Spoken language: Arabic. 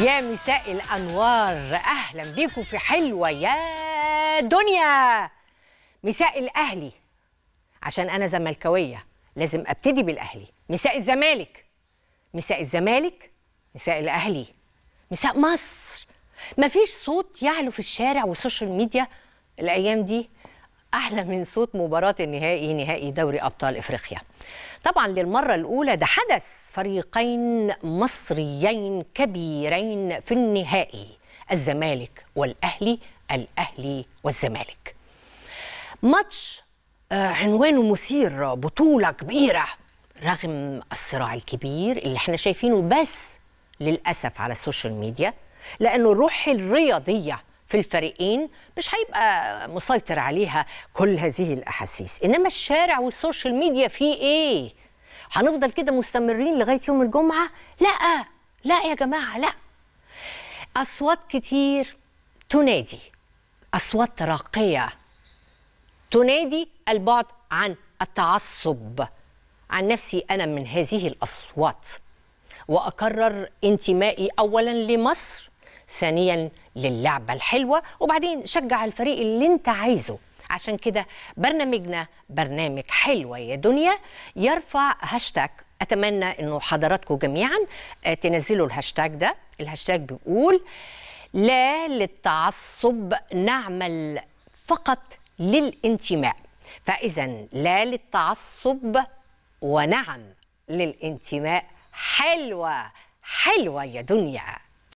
يا مساء الأنوار أهلا بيكم في حلوة يا دنيا مساء الأهلي عشان أنا زملكاوية لازم أبتدي بالأهلي مساء الزمالك مساء الزمالك مساء الأهلي مساء مصر مفيش صوت يعلو في الشارع والسوشيال ميديا الأيام دي أحلى من صوت مباراة النهائي نهائي دوري أبطال إفريقيا طبعا للمرة الأولى ده حدث فريقين مصريين كبيرين في النهائي الزمالك والأهلي الأهلي والزمالك ماتش آه، عنوانه مثير بطولة كبيرة رغم الصراع الكبير اللي احنا شايفينه بس للأسف على السوشيال ميديا لأنه الروح الرياضية في الفريقين مش هيبقى مسيطر عليها كل هذه الاحاسيس انما الشارع والسوشيال ميديا فيه ايه هنفضل كده مستمرين لغايه يوم الجمعه لا لا يا جماعه لا اصوات كتير تنادي اصوات راقيه تنادي البعد عن التعصب عن نفسي انا من هذه الاصوات واكرر انتمائي اولا لمصر ثانيا للعبة الحلوة وبعدين شجع الفريق اللي انت عايزه عشان كده برنامجنا برنامج حلوة يا دنيا يرفع هاشتاج أتمنى أنه حضراتكم جميعا آه، تنزلوا الهاشتاج ده الهاشتاج بيقول لا للتعصب نعمل فقط للانتماء فإذا لا للتعصب ونعم للانتماء حلوة حلوة يا دنيا